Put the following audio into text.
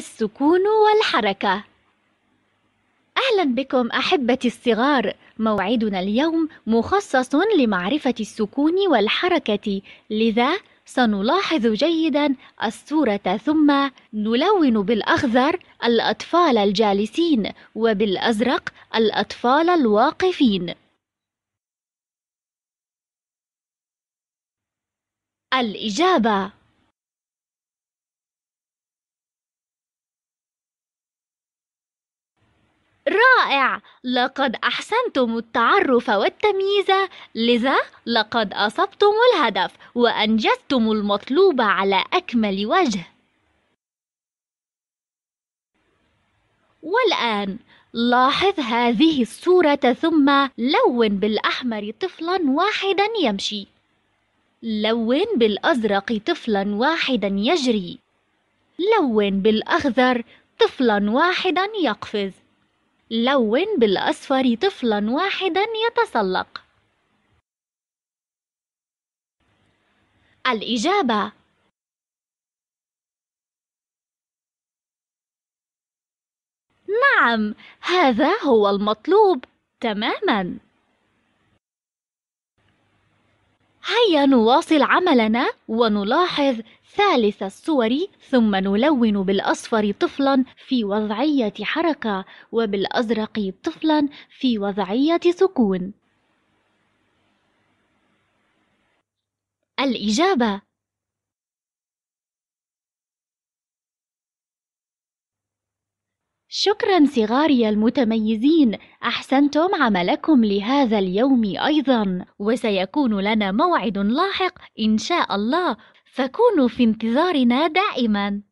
السكون والحركة أهلا بكم أحبتي الصغار موعدنا اليوم مخصص لمعرفة السكون والحركة لذا سنلاحظ جيدا الصورة ثم نلون بالأخضر الأطفال الجالسين وبالأزرق الأطفال الواقفين الإجابة رائع لقد احسنتم التعرف والتمييز لذا لقد اصبتم الهدف وانجزتم المطلوب على اكمل وجه والان لاحظ هذه الصوره ثم لون بالاحمر طفلا واحدا يمشي لون بالازرق طفلا واحدا يجري لون بالاخضر طفلا واحدا يقفز لون بالأصفر طفلا واحدا يتسلق الإجابة نعم هذا هو المطلوب تماما هيا نواصل عملنا ونلاحظ ثالث الصور ثم نلون بالأصفر طفلا في وضعية حركة وبالأزرق طفلا في وضعية سكون الإجابة شكرا صغاري المتميزين احسنتم عملكم لهذا اليوم ايضا وسيكون لنا موعد لاحق ان شاء الله فكونوا في انتظارنا دائما